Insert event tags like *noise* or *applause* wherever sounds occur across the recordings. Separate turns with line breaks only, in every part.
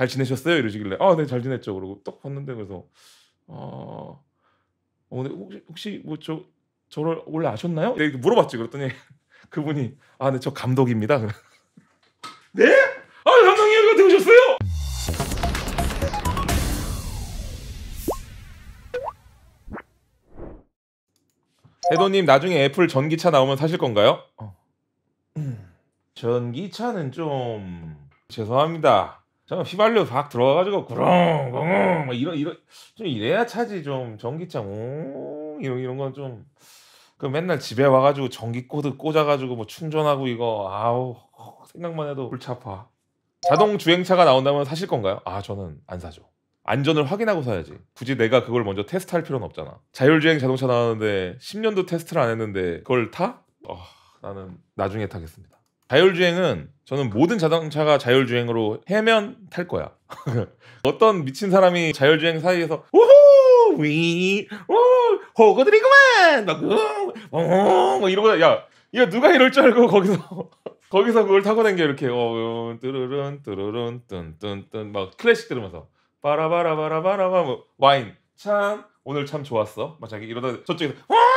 잘 지내셨어요? 이러시길래 아, 네, 잘 지냈죠. 그러고 딱 봤는데 그래서 어, 오늘 혹시, 혹시 뭐 저 저를 원래 아셨나요? 네, 물어봤지. 그랬더니 *laughs* 그분이 아, 네, 저 감독입니다. *laughs* 네? 아, 감독님 여기 이거 들으셨어요? 대도님 나중에 애플 전기차 나오면 사실 건가요? 어. 음. 전기차는 좀 죄송합니다. 저는 휘발유 확 들어가가지고 구렁 구렁 이런 이런 좀 이래야 차지 좀 전기차 웅 이런 이런 건 좀 그 맨날 집에 와가지고 전기 코드 꽂아가지고 뭐 충전하고 이거 아우 생각만 해도 골차파 자동 주행차가 나온다면 사실 건가요? 아 저는 안 사죠. 안전을 확인하고 사야지. 굳이 내가 그걸 먼저 테스트할 필요는 없잖아. 자율주행 자동차 나왔는데 10년도 테스트를 안 했는데 그걸 타? 어, 나는 나중에 타겠습니다. 자율주행은 저는 모든 자동차가 자율주행으로 해면 탈 거야. *laughs* 어떤 미친 사람이 자율주행 사이에서 우후 위 우! 호거들이구만 막 어! 막 이러고 야 이거 누가 이럴 줄 알고 거기서 *laughs* 거기서 그걸 타고 댕겨 이렇게 어 뜨르른 뜨르른 뚠뚠뚠 막 클래식 들으면서 빠라바라바라바라바뭐 와인 참 오늘 참 좋았어 막 자기 이러다 저쪽에서 어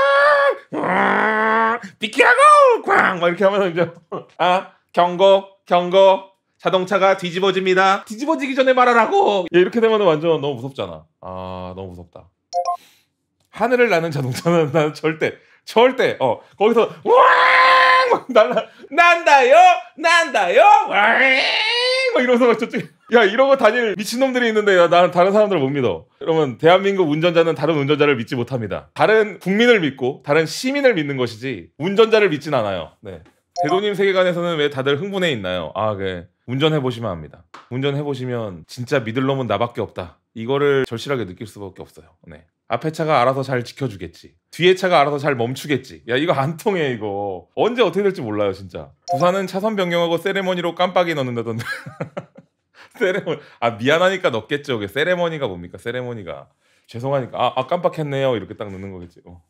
아, 비키라고 꽝막 이렇게 하면서 이제 아 경고 경고 자동차가 뒤집어집니다. 뒤집어지기 전에 말하라고. 예, 이렇게 되면 완전 너무 무섭잖아. 아 너무 무섭다. 하늘을 나는 자동차는 나 절대 절대 어 거기서 왕 날라 난다요 난다요 왕막 이러면서 막 저쪽에 야 이러고 다닐 미친놈들이 있는데 야, 나는 다른 사람들을 못 믿어. 그러면 대한민국 운전자는 다른 운전자를 믿지 못합니다. 다른 국민을 믿고 다른 시민을 믿는 것이지 운전자를 믿진 않아요. 네. 대도님 세계관에서는 왜 다들 흥분해 있나요? 아, 그래 운전해 보시면 합니다. 운전해 보시면 진짜 믿을 놈은 나밖에 없다. 이거를 절실하게 느낄 수밖에 없어요. 네. 앞에 차가 알아서 잘 지켜주겠지. 뒤에 차가 알아서 잘 멈추겠지. 야, 이거 안 통해, 이거. 언제 어떻게 될지 몰라요, 진짜. 부산은 차선 변경하고 세레머니로 깜빡이 넣는다던데. *laughs* 세레모 니아 미안하니까 넣겠죠. 그세레모니가 뭡니까? 세레모니가 죄송하니까 아, 아 깜빡했네요. 이렇게 딱 넣는 거겠지. 어.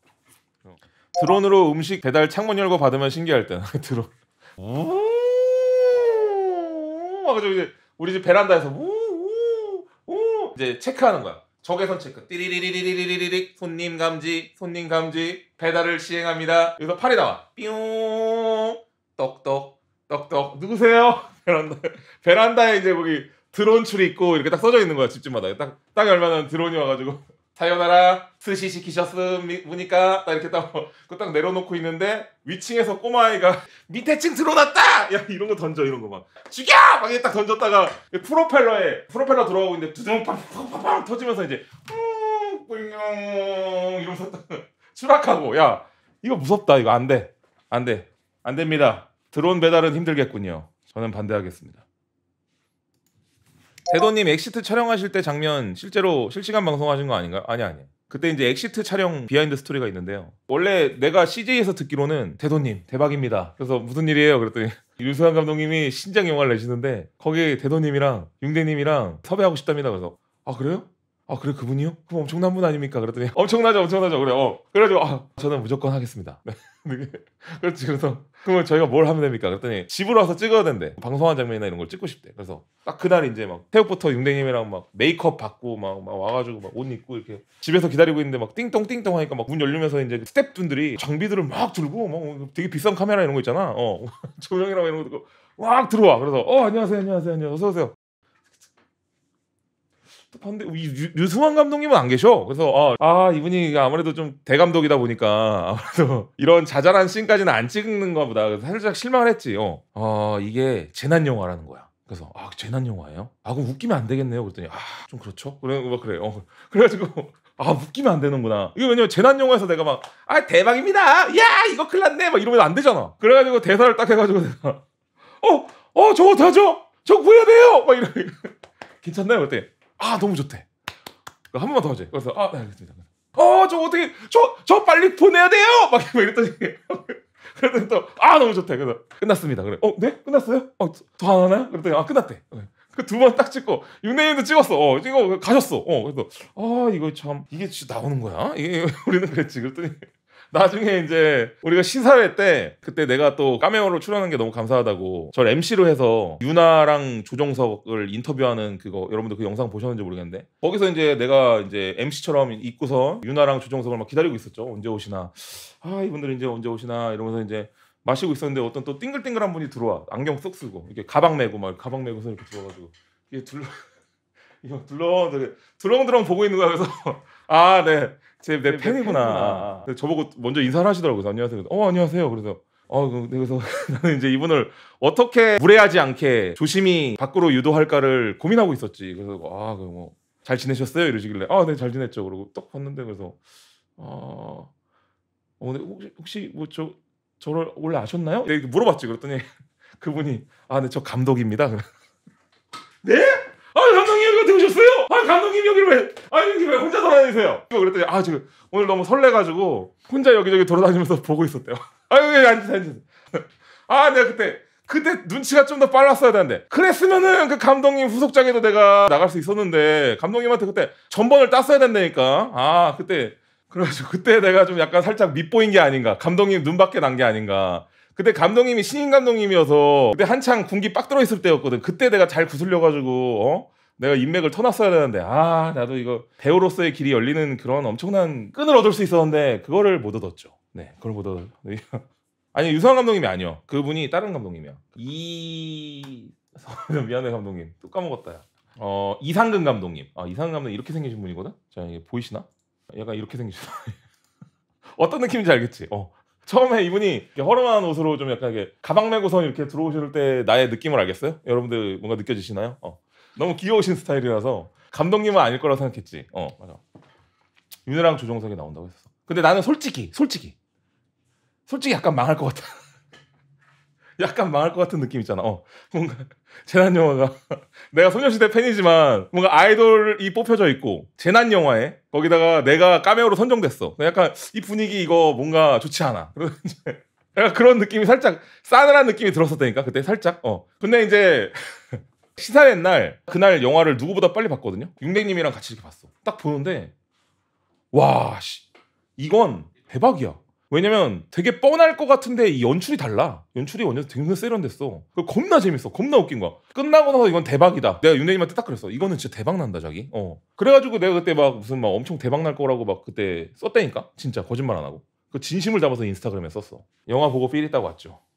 어. 드론으로 음식 배달 창문 열고 받으면 신기할 때 *laughs* 드론. 우막 그죠 이제 우리 집 베란다에서 우우우 이제 체크하는 거야. 적외선 체크. 띠리리리리리리리 손님 감지, 손님 감지, 배달을 시행합니다. 여기서 팔이 나와. 뿅, 떡떡, 떡떡. 누구세요? 베란다 베란다에 이제 거기 드론 출이 있고 이렇게 딱 써져 있는 거야 집집마다 딱 딱 얼마나 드론이 와가지고 *laughs* 사요나라 스시 시키셨습니까? 딱 이렇게 딱 그딱 뭐, 내려놓고 있는데 위층에서 꼬마아이가 *laughs* 밑에 층 들어놨다! 야 이런 거 던져 이런 거 막 죽여! 막 이렇게 딱 던졌다가 프로펠러에 프로펠러 들어가고 있는데 두둥 빵빵빵 터지면서 이제 뿌잉 이러면서 딱 *laughs* 추락하고 야 이거 무섭다 이거 안 돼 안 돼 안 됩니다 드론 배달은 힘들겠군요 저는 반대하겠습니다. 대도님 엑시트 촬영하실 때 장면 실제로 실시간 방송하신 거 아닌가요? 아니 아니. 그때 이제 엑시트 촬영 비하인드 스토리가 있는데요. 원래 내가 CJ에서 듣기로는 대도님 대박입니다. 그래서 무슨 일이에요? 그랬더니 *laughs* 유수환 감독님이 신작 영화를 내시는데 거기에 대도님이랑 융대님이랑 섭외하고 싶답니다. 그래서 아 그래요? 아 그래 그분이요? 그럼 엄청난 분 아닙니까? 그랬더니 엄청나죠 엄청나죠 그래 어 그래가지고 아 저는 무조건 하겠습니다 네. *laughs* 네. 그렇지 그래서 그러면 저희가 뭘 하면 됩니까? 그랬더니 집으로 와서 찍어야 된대 방송한 장면이나 이런 걸 찍고 싶대 그래서 딱 그날 이제 막 태국부터 융대님이랑막 메이크업 받고 막, 막 와가지고 막 옷 입고 이렇게 집에서 기다리고 있는데 막 띵동 띵동 하니까 막 문 열리면서 이제 스탭분들이 장비들을 막 들고 막 되게 비싼 카메라 이런 거 있잖아 어 *laughs* 조명이랑 이런 거 들고 막 들어와 그래서 어 안녕하세요 안녕하세요 안녕하세요 어서 오세요 근데 유승환 감독님은 안 계셔. 그래서 아, 아 이분이 아무래도 좀 대감독이다 보니까 아무래도 *laughs* 이런 자잘한 씬까지는 안찍는거 보다. 그래서 살짝 실망을 했지. 어, 어 이게 재난 영화라는 거야. 그래서 아 재난 영화예요? 아 그럼 웃기면 안 되겠네요. 그랬더니 아 좀 그렇죠. 그래 막 그래. 어 그래가지고 아 웃기면 안 되는구나. 이게 왜냐면 재난 영화에서 내가 막 아 대박입니다. 야 이거 큰일났네. 막 이러면 안 되잖아. 그래가지고 대사를 딱 해가지고 내 어어 저거 다죠? 저 구해야 돼요. 막 이러. *laughs* 괜찮나요? 그때 아 너무 좋대. 한 번만 더 하지. 그래서 아 네, 알겠습니다. 어저 어떻게 저 저 빨리 보내야 돼요. 막 이랬더니 *laughs* 그래서 또아 너무 좋대. 그래서 끝났습니다. 그래 어 네 끝났어요? 어 더 하나? 그랬더니 아 끝났대. 네. 그두 번 딱 찍고 윤내님도 찍었어. 어 이거 가셨어. 어 그래서 아 이거 참 이게 진짜 나오는 거야. 이게 *laughs* 우리는 그랬지. 그랬더니 나중에 이제 우리가 시사회 때 그때 내가 또 까메오로 출연한 게 너무 감사하다고 저를 MC로 해서 유나랑 조정석을 인터뷰하는 그거 여러분들 그 영상 보셨는지 모르겠는데 거기서 이제 내가 이제 MC처럼 입고서 유나랑 조정석을 막 기다리고 있었죠 언제 오시나 아 이분들 이제 언제 오시나 이러면서 이제 마시고 있었는데 어떤 또 띵글띵글한 분이 들어와 안경 쏙 쓰고 이렇게 가방 메고 막 가방 메고서 이렇게 들어와가지고 이게 둘러 이거 둘렁 둘렁드렁 보고 있는 거야. 그래서 *laughs* 아, 네. 제 내 팬이구나. 팬이구나. 네, 저보고 먼저 인사를 하시더라고요. 안녕하세요. 어, 안녕하세요. 그래서 어, 그, 네, 그래서 *laughs* 나는 이제 이분을 어떻게 무례하지 않게 조심히 밖으로 유도할까를 고민하고 있었지. 그래서 아, 그 뭐 잘 지내셨어요? 이러시길래 아, 네, 잘 지냈죠. 그러고 딱 봤는데 그래서 아, 오늘 어, 혹시 혹시 뭐 저 저를 원래 아셨나요? 이렇게 물어봤지. 그랬더니 *laughs* 그분이 아, 네, 저 감독입니다. 네? 형님 여기를 왜, 아 형님 왜 혼자 돌아다니세요? 그랬더니 아 지금 오늘 너무 설레가지고 혼자 여기저기 돌아다니면서 *laughs* 보고 있었대요. 아유 앉으세요 앉으세요. 아 내가 그때 그때 눈치가 좀 더 빨랐어야 되는데 그랬으면은 그 감독님 후속작에도 내가 나갈 수 있었는데 감독님한테 그때 전번을 땄어야 된다니까 아 그때 그래가지고 그때 내가 좀 약간 살짝 밑보인 게 아닌가 감독님 눈밖에 난 게 아닌가 그때 감독님이 신인 감독님이어서 그때 한창 군기 빡 들어있을 때였거든 그때 내가 잘 구슬려가지고 어 내가 인맥을 터놨어야 되는데 아 나도 이거 배우로서의 길이 열리는 그런 엄청난 끈을 얻을 수 있었는데 그거를 못 얻었죠. 네, 그걸 못 얻었. 네. *laughs* 아니 유성환 감독님이 아니요. 그분이 다른 감독님이야. 이 *laughs* 미안해 감독님 또 까먹었다. 어 이상근 감독님. 아 이상근 감독 님 이렇게 생기신 분이거든. 자 이게 보이시나? 약간 이렇게 생기셨어. *laughs* 어떤 느낌인지 알겠지. 어 처음에 이분이 허름한 옷으로 좀 약간 이렇게 가방 메고서 이렇게 들어오실 때 나의 느낌을 알겠어요? 여러분들 뭔가 느껴지시나요? 어. 너무 귀여우신 스타일이라서 감독님은 아닐 거라 생각했지. 어 맞아. 윤호랑 조정석이 나온다고 했어. 근데 나는 솔직히 솔직히 솔직히 약간 망할 것 같아. *laughs* 약간 망할 것 같은 느낌 있잖아. 어 뭔가 *laughs* 재난 영화가 *laughs* 내가 소녀시대 팬이지만 뭔가 아이돌이 뽑혀져 있고 재난 영화에 거기다가 내가 까메오로 선정됐어. 약간 이 분위기 이거 뭔가 좋지 않아. 그 약간 그런 느낌이 살짝 싸늘한 느낌이 들었었다니까 그때 살짝. 어 근데 이제 시사회 날 그날 영화를 누구보다 빨리 봤거든요. 육랭님이랑 같이 이렇게 봤어. 딱 보는데 와 씨, 이건 대박이야. 왜냐면 되게 뻔할 것 같은데 이 연출이 달라. 연출이 완전 되게 세련됐어. 그 겁나 재밌어. 겁나 웃긴 거야. 끝나고 나서 이건 대박이다. 내가 윤대님한테 딱 그랬어. 이거는 진짜 대박 난다 자기. 어. 그래가지고 내가 그때 막 무슨 막 엄청 대박 날 거라고 막 그때 썼다니까. 진짜 거짓말 안 하고. 그 진심을 담아서 인스타그램에 썼어. 영화 보고 필 있다고 왔죠.